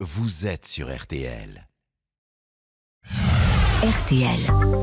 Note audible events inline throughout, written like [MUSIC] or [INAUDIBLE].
Vous êtes sur RTL. RTL.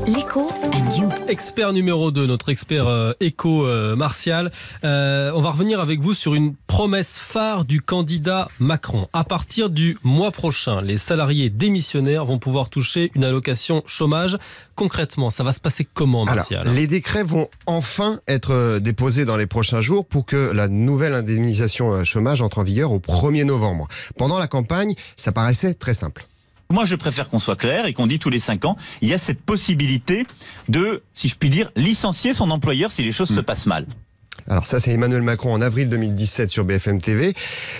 L'écho and you. Expert numéro 2, notre expert euh, écho euh, martial. Euh, on va revenir avec vous sur une promesse phare du candidat Macron. À partir du mois prochain, les salariés démissionnaires vont pouvoir toucher une allocation chômage. Concrètement, ça va se passer comment, Martial Les décrets vont enfin être déposés dans les prochains jours pour que la nouvelle indemnisation chômage entre en vigueur au 1er novembre. Pendant la campagne, ça paraissait très simple. Moi, je préfère qu'on soit clair et qu'on dit tous les cinq ans, il y a cette possibilité de, si je puis dire, licencier son employeur si les choses se hmm. passent mal. Alors ça, c'est Emmanuel Macron en avril 2017 sur BFM TV.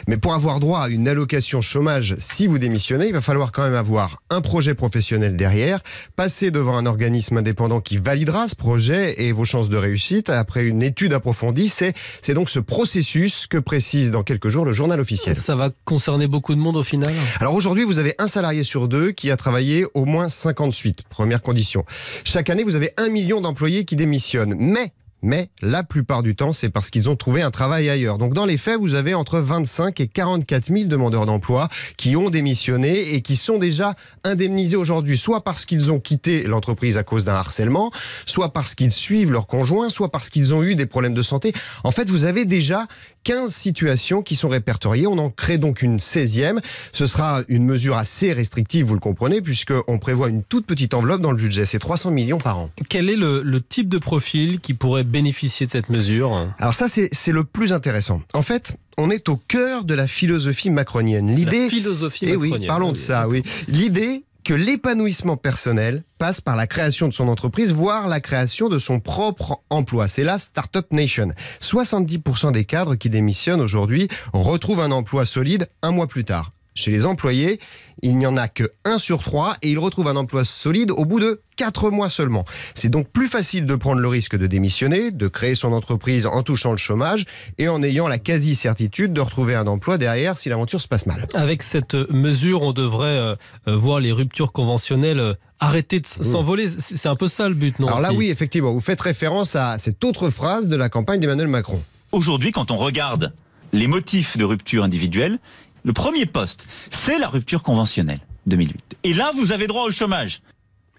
Mais pour avoir droit à une allocation chômage, si vous démissionnez, il va falloir quand même avoir un projet professionnel derrière, passer devant un organisme indépendant qui validera ce projet et vos chances de réussite après une étude approfondie. C'est, donc ce processus que précise dans quelques jours le journal officiel. Ça va concerner beaucoup de monde au final Alors aujourd'hui, vous avez un salarié sur deux qui a travaillé au moins 58, première condition. Chaque année, vous avez un million d'employés qui démissionnent. Mais mais la plupart du temps, c'est parce qu'ils ont trouvé un travail ailleurs. Donc dans les faits, vous avez entre 25 et 44 000 demandeurs d'emploi qui ont démissionné et qui sont déjà indemnisés aujourd'hui, soit parce qu'ils ont quitté l'entreprise à cause d'un harcèlement, soit parce qu'ils suivent leur conjoint, soit parce qu'ils ont eu des problèmes de santé. En fait, vous avez déjà 15 situations qui sont répertoriées. On en crée donc une 16e. Ce sera une mesure assez restrictive, vous le comprenez, puisqu'on prévoit une toute petite enveloppe dans le budget. C'est 300 millions par an. Quel est le, le type de profil qui pourrait bénéficier de cette mesure Alors ça, c'est le plus intéressant. En fait, on est au cœur de la philosophie macronienne. L'idée, la philosophie eh macronienne. parlons ah de ça, oui. L'idée que l'épanouissement personnel passe par la création de son entreprise, voire la création de son propre emploi. C'est la Startup Nation. 70% des cadres qui démissionnent aujourd'hui retrouvent un emploi solide un mois plus tard. Chez les employés, il n'y en a que 1 sur 3 et ils retrouvent un emploi solide au bout de 4 mois seulement. C'est donc plus facile de prendre le risque de démissionner, de créer son entreprise en touchant le chômage et en ayant la quasi-certitude de retrouver un emploi derrière si l'aventure se passe mal. Avec cette mesure, on devrait euh, euh, voir les ruptures conventionnelles euh, arrêter de mmh. s'envoler. C'est un peu ça le but, non Alors là, oui, effectivement, vous faites référence à cette autre phrase de la campagne d'Emmanuel Macron. Aujourd'hui, quand on regarde les motifs de rupture individuelle, le premier poste, c'est la rupture conventionnelle 2008. Et là, vous avez droit au chômage.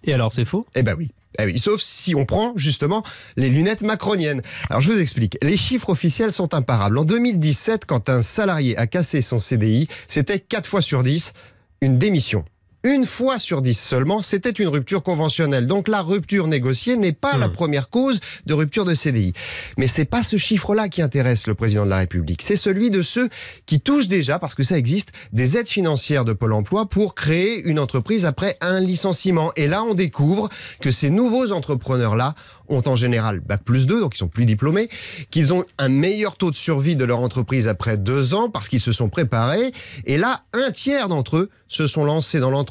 Et alors, c'est faux Eh ben oui. Eh oui, sauf si on prend justement les lunettes macroniennes. Alors je vous explique, les chiffres officiels sont imparables. En 2017, quand un salarié a cassé son CDI, c'était 4 fois sur 10 une démission une fois sur dix seulement, c'était une rupture conventionnelle. Donc la rupture négociée n'est pas la hmm. première cause de rupture de CDI. Mais c'est pas ce chiffre-là qui intéresse le président de la République. C'est celui de ceux qui touchent déjà, parce que ça existe, des aides financières de Pôle Emploi pour créer une entreprise après un licenciement. Et là, on découvre que ces nouveaux entrepreneurs-là ont en général bac plus 2, donc ils sont plus diplômés, qu'ils ont un meilleur taux de survie de leur entreprise après deux ans parce qu'ils se sont préparés. Et là, un tiers d'entre eux se sont lancés dans l'entreprise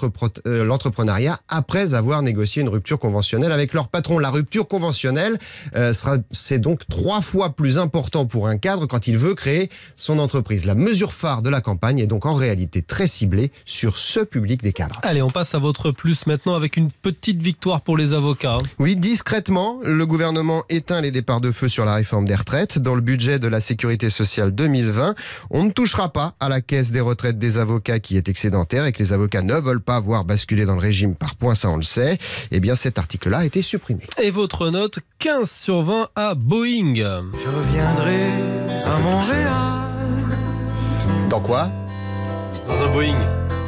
euh, l'entrepreneuriat après avoir négocié une rupture conventionnelle avec leur patron. La rupture conventionnelle, euh, sera c'est donc trois fois plus important pour un cadre quand il veut créer son entreprise. La mesure phare de la campagne est donc en réalité très ciblée sur ce public des cadres. Allez, on passe à votre plus maintenant avec une petite victoire pour les avocats. Oui, discrètement, le gouvernement éteint les départs de feu sur la réforme des retraites. Dans le budget de la sécurité sociale 2020, on ne touchera pas à la caisse des retraites des avocats qui est excédentaire et que les avocats ne veulent pas voir basculé dans le régime par points, ça on le sait, et eh bien cet article-là a été supprimé. Et votre note 15 sur 20 à Boeing. Je reviendrai à Montréal. Dans quoi Dans un Boeing.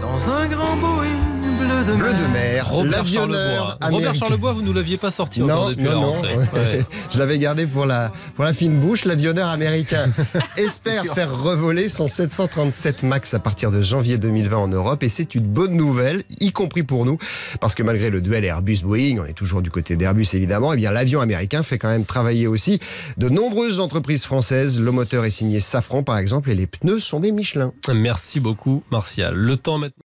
Dans un grand Boeing. Bleu de mer. l'avionneur américain. Robert Charlebois. vous ne l'aviez pas sorti non, depuis non, Non. [LAUGHS] Je l'avais gardé pour la, la fine bouche. L'avionneur américain [LAUGHS] espère faire revoler son 737 MAX à partir de janvier 2020 en Europe. Et c'est une bonne nouvelle, y compris pour nous. Parce que malgré le duel Airbus-Boeing, on est toujours du côté d'Airbus évidemment, et eh bien l'avion américain fait quand même travailler aussi de nombreuses entreprises françaises. Le moteur est signé Safran par exemple et les pneus sont des Michelin. Merci beaucoup Martial. Le temps maintenant.